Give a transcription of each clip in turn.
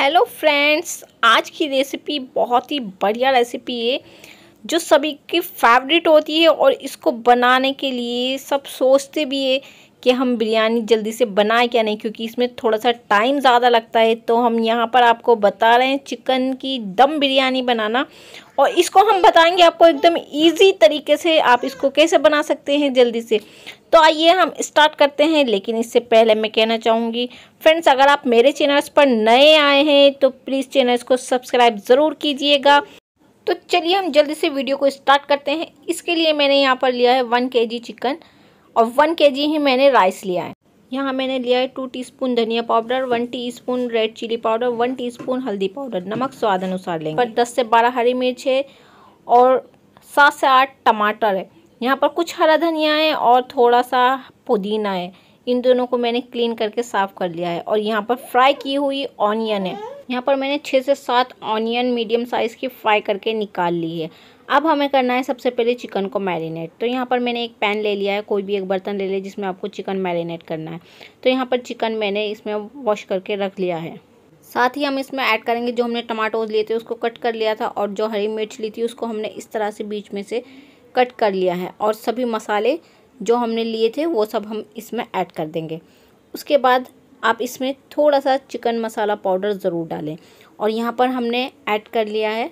hello friends आज की recipe बहुत ही बढ़िया रेसिपी है जो सभी की फेवरेट होती है और इसको बनाने के लिए सब सोचते भी है कि हम बिरयानी जल्दी से बनाए क्या नहीं क्योंकि इसमें थोड़ा सा टाइम ज़्यादा लगता है तो हम यहाँ पर आपको बता रहे हैं चिकन की दम बिरयानी बनाना और इसको हम बताएंगे आपको एकदम इजी तरीके से आप इसको कैसे बना सकते हैं जल्दी से तो आइए हम स्टार्ट करते हैं लेकिन इससे पहले मैं कहना चाहूँगी फ्रेंड्स अगर आप मेरे चैनल्स पर नए आए हैं तो प्लीज़ चैनल्स को सब्सक्राइब ज़रूर कीजिएगा तो चलिए हम जल्दी से वीडियो को स्टार्ट करते हैं इसके लिए मैंने यहाँ पर लिया है वन के चिकन और वन के ही मैंने राइस लिया है यहाँ मैंने लिया है टू टी धनिया powder one T red chilli powder one T हल्दी पाउडर नमक स्वाद अनुसार लेंगे पर दस से बारह हरी मिर्च है और सात से आठ टमाटर है यहाँ पर कुछ हरा धनिया है और थोड़ा सा पुदीना है इन दोनों को मैंने क्लीन करके साफ़ कर लिया है और यहाँ पर फ्राई की हुई ऑनियन है यहाँ पर मैंने छः से सात ऑनियन मीडियम साइज़ की फ्राई करके निकाल ली है अब हमें करना है सबसे पहले चिकन को मैरिनेट तो यहाँ पर मैंने एक पैन ले लिया है कोई भी एक बर्तन ले लिया जिसमें आपको चिकन मैरिनेट करना है तो यहाँ पर चिकन मैंने इसमें वॉश करके रख लिया है साथ ही हम इसमें ऐड करेंगे जो हमने टमाटोज लिए थे उसको कट कर लिया था और जो हरी मिर्च ली थी उसको हमने इस तरह से बीच में से कट कर लिया है और सभी मसाले जो हमने लिए थे वो सब हम इसमें ऐड कर देंगे उसके बाद आप इसमें थोड़ा सा चिकन मसाला पाउडर ज़रूर डालें और यहाँ पर हमने ऐड कर लिया है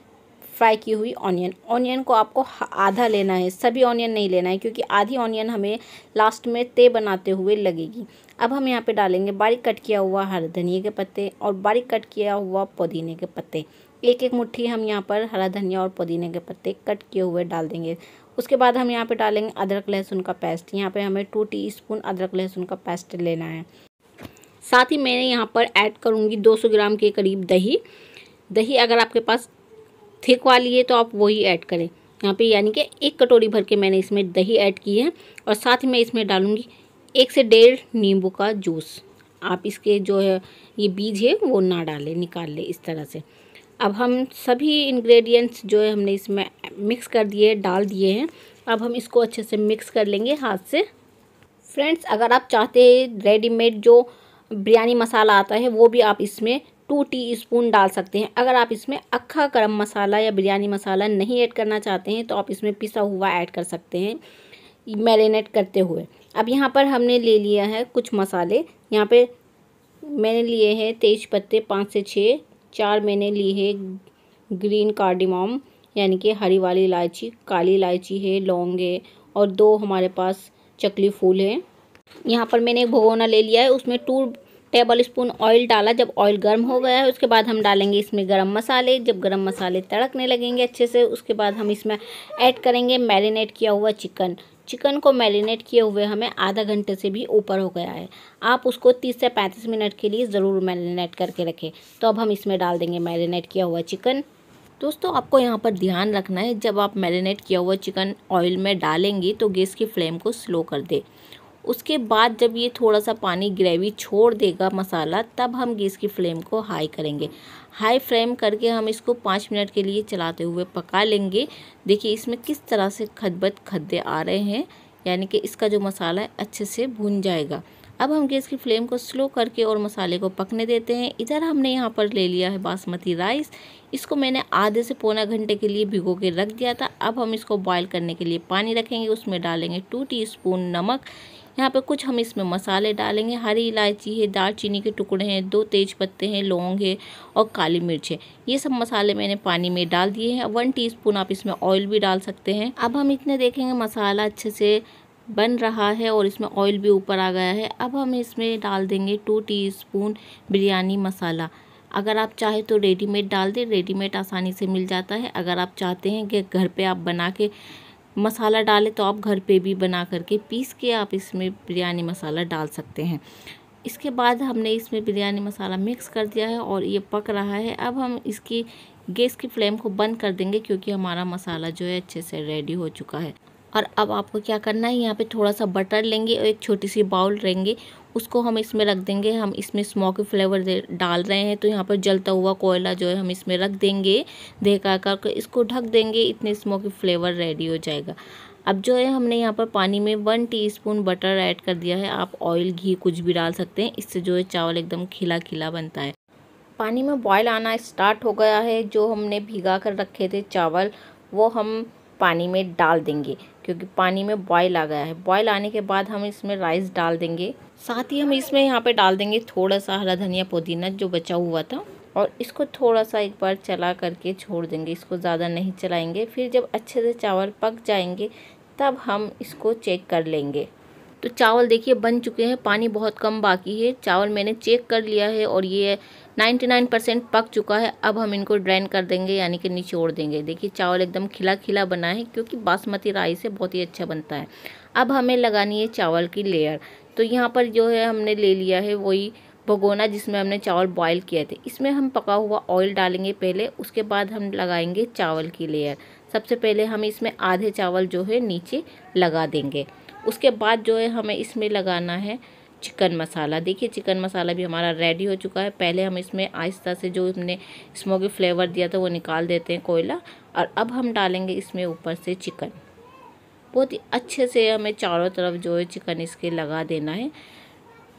फ्राई की हुई ऑनियन ऑनियन को आपको आधा लेना है सभी ऑनियन नहीं लेना है क्योंकि आधी ऑनियन हमें लास्ट में ते बनाते हुए लगेगी अब हम यहाँ पे डालेंगे बारीक कट किया हुआ हरा धनिया के पत्ते और बारीक कट किया हुआ पुदीने के पत्ते एक एक मुट्ठी हम यहाँ पर हरा धनिया और पुदीने के पत्ते कट किए हुए डाल देंगे उसके बाद हम यहाँ पे डालेंगे अदरक लहसुन का पेस्ट यहाँ पे हमें टू टीस्पून अदरक लहसुन का पेस्ट लेना है साथ ही मैंने यहाँ पर ऐड करूँगी 200 ग्राम के करीब दही दही अगर आपके पास थिक वाली है तो आप वही ऐड करें यहाँ पे यानी कि एक कटोरी भर के मैंने इसमें दही ऐड की है और साथ ही मैं इसमें डालूँगी एक से डेढ़ नींबू का जूस आप इसके जो है ये बीज है वो ना डालें निकाल लें इस तरह से अब हम सभी इंग्रेडिएंट्स जो है हमने इसमें मिक्स कर दिए डाल दिए हैं अब हम इसको अच्छे से मिक्स कर लेंगे हाथ से फ्रेंड्स अगर आप चाहते हैं रेडीमेड जो बिरयानी मसाला आता है वो भी आप इसमें टू टी स्पून डाल सकते हैं अगर आप इसमें अक्खा गर्म मसाला या बिरयानी मसाला नहीं ऐड करना चाहते हैं तो आप इसमें पिसा हुआ ऐड कर सकते हैं मैरिनेट करते हुए अब यहाँ पर हमने ले लिया है कुछ मसाले यहाँ पे मैंने लिए हैं तेज पत्ते पाँच से छः चार मैंने ली है ग्रीन कार्डिमम यानी कि हरी वाली इलायची काली इलायची है लौंग है और दो हमारे पास चकली फूल है यहाँ पर मैंने एक भगोना ले लिया है उसमें टू टेबल स्पून ऑयल डाला जब ऑयल गर्म हो गया है उसके बाद हम डालेंगे इसमें गरम मसाले जब गरम मसाले तड़कने लगेंगे अच्छे से उसके बाद हम इसमें ऐड करेंगे मैरिनेट किया हुआ चिकन चिकन को मैरिनेट किए हुए हमें आधा घंटे से भी ऊपर हो गया है आप उसको 30 से 35 मिनट के लिए ज़रूर मैरिनेट करके रखें तो अब हम इसमें डाल देंगे मैरिनेट किया हुआ चिकन दोस्तों आपको यहाँ पर ध्यान रखना है जब आप मैरिनेट किया हुआ चिकन ऑयल में डालेंगी तो गैस की फ्लेम को स्लो कर दे उसके बाद जब ये थोड़ा सा पानी ग्रेवी छोड़ देगा मसाला तब हम गैस की फ्लेम को हाई करेंगे हाई फ्लेम करके हम इसको पाँच मिनट के लिए चलाते हुए पका लेंगे देखिए इसमें किस तरह से खदबद खद्दे आ रहे हैं यानी कि इसका जो मसाला है अच्छे से भुन जाएगा अब हम गैस की फ्लेम को स्लो करके और मसाले को पकने देते हैं इधर हमने यहाँ पर ले लिया है बासमती राइस इसको मैंने आधे से पौना घंटे के लिए भिगो के रख दिया था अब हम इसको बॉयल करने के लिए पानी रखेंगे उसमें डालेंगे टू टीस्पून नमक यहाँ पे कुछ हम इसमें मसाले डालेंगे हरी इलायची है दालचीनी के टुकड़े हैं दो तेज पत्ते हैं लौंग है और काली मिर्च है ये सब मसाले मैंने पानी में डाल दिए हैं वन टी आप इसमें ऑयल भी डाल सकते हैं अब हम इतने देखेंगे मसाला अच्छे से बन रहा है और इसमें ऑयल भी ऊपर आ गया है अब हम इसमें डाल देंगे टू टीस्पून बिरयानी मसाला अगर आप चाहे तो रेडीमेड डाल दें रेडीमेड आसानी से मिल जाता है अगर आप चाहते हैं कि घर पे आप बना के मसाला डालें तो आप घर पे भी बना करके पीस के आप इसमें बिरयानी मसाला डाल सकते हैं इसके बाद हमने इसमें बिरयानी मसाला मिक्स कर दिया है और ये पक रहा है अब हम इसकी गैस की फ्लेम को बंद कर देंगे क्योंकि हमारा मसाला जो है अच्छे से रेडी हो चुका है और अब आपको क्या करना है यहाँ पे थोड़ा सा बटर लेंगे और एक छोटी सी बाउल लेंगे उसको हम इसमें रख देंगे हम इसमें स्मोकी फ्लेवर डाल रहे हैं तो यहाँ पर जलता हुआ कोयला जो है हम इसमें रख देंगे देखा कर इसको ढक देंगे इतने स्मोकी फ्लेवर रेडी हो जाएगा अब जो है हमने यहाँ पर पानी में वन टीस्पून बटर ऐड कर दिया है आप ऑयल घी कुछ भी डाल सकते हैं इससे जो है चावल एकदम खिला खिला बनता है पानी में बॉयल आना स्टार्ट हो गया है जो हमने भिगा कर रखे थे चावल वो हम पानी में डाल देंगे क्योंकि पानी में बॉयल आ गया है बॉयल आने के बाद हम इसमें राइस डाल देंगे साथ ही हम इसमें यहाँ पे डाल देंगे थोड़ा सा हरा धनिया पुदीना जो बचा हुआ था और इसको थोड़ा सा एक बार चला करके छोड़ देंगे इसको ज़्यादा नहीं चलाएंगे फिर जब अच्छे से चावल पक जाएंगे तब हम इसको चेक कर लेंगे तो चावल देखिए बन चुके हैं पानी बहुत कम बाकी है चावल मैंने चेक कर लिया है और ये 99 परसेंट पक चुका है अब हम इनको ड्रेन कर देंगे यानी कि निचोड़ देंगे देखिए चावल एकदम खिला खिला बना है क्योंकि बासमती राइस से बहुत ही अच्छा बनता है अब हमें लगानी है चावल की लेयर तो यहाँ पर जो है हमने ले लिया है वही भगोना जिसमें हमने चावल बॉईल किए थे इसमें हम पका हुआ ऑयल डालेंगे पहले उसके बाद हम लगाएंगे चावल की लेयर सबसे पहले हम इसमें आधे चावल जो है नीचे लगा देंगे उसके बाद जो है हमें इसमें लगाना है चिकन मसाला देखिए चिकन मसाला भी हमारा रेडी हो चुका है पहले हम इसमें आहिस्ता से जो हमने स्मोकी फ्लेवर दिया था वो निकाल देते हैं कोयला और अब हम डालेंगे इसमें ऊपर से चिकन बहुत ही अच्छे से हमें चारों तरफ जो है चिकन इसके लगा देना है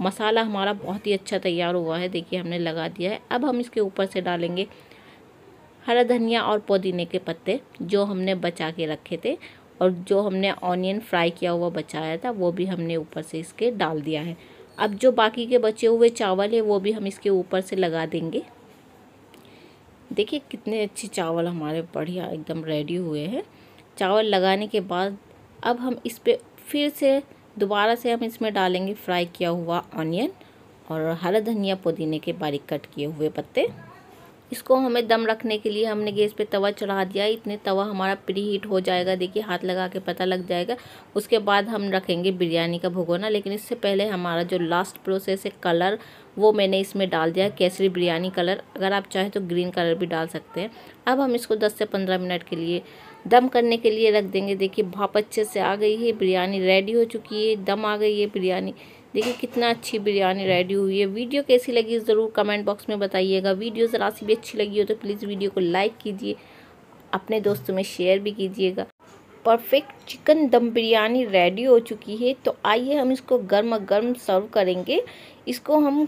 मसाला हमारा बहुत ही अच्छा तैयार हुआ है देखिए हमने लगा दिया है अब हम इसके ऊपर से डालेंगे हरा धनिया और पुदीने के पत्ते जो हमने बचा के रखे थे और जो हमने ऑनियन फ्राई किया हुआ बचाया था वो भी हमने ऊपर से इसके डाल दिया है अब जो बाकी के बचे हुए चावल है वो भी हम इसके ऊपर से लगा देंगे देखिए कितने अच्छे चावल हमारे बढ़िया एकदम रेडी हुए हैं चावल लगाने के बाद अब हम इस पर फिर से दोबारा से हम इसमें डालेंगे फ्राई किया हुआ ऑनियन और हरा धनिया पुदीने के बारीक कट किए हुए पत्ते इसको हमें दम रखने के लिए हमने गैस पे तवा चढ़ा दिया इतने तवा हमारा प्री हीट हो जाएगा देखिए हाथ लगा के पता लग जाएगा उसके बाद हम रखेंगे बिरयानी का भगोना लेकिन इससे पहले हमारा जो लास्ट प्रोसेस है कलर वो मैंने इसमें डाल दिया केसरी बिरयानी कलर अगर आप चाहें तो ग्रीन कलर भी डाल सकते हैं अब हम इसको दस से पंद्रह मिनट के लिए दम करने के लिए रख देंगे देखिए भाप अच्छे से आ गई है बिरयानी रेडी हो चुकी है दम आ गई है बिरयानी देखिए कितना अच्छी बिरयानी रेडी हुई है वीडियो कैसी लगी ज़रूर कमेंट बॉक्स में बताइएगा वीडियो ज़रा सी भी अच्छी लगी हो तो प्लीज़ वीडियो को लाइक कीजिए अपने दोस्तों में शेयर भी कीजिएगा परफेक्ट चिकन दम बिरयानी रेडी हो चुकी है तो आइए हम इसको गर्म गर्म सर्व करेंगे इसको हम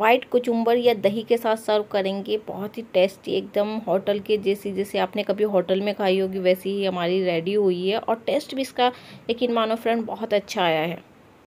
वाइट कुचुम्बर या दही के साथ सर्व करेंगे बहुत ही टेस्टी एकदम होटल के जैसी जैसे आपने कभी होटल में खाई होगी वैसी ही हमारी रेडी हुई है और टेस्ट भी इसका लेकिन मानो फ्रेंड बहुत अच्छा आया है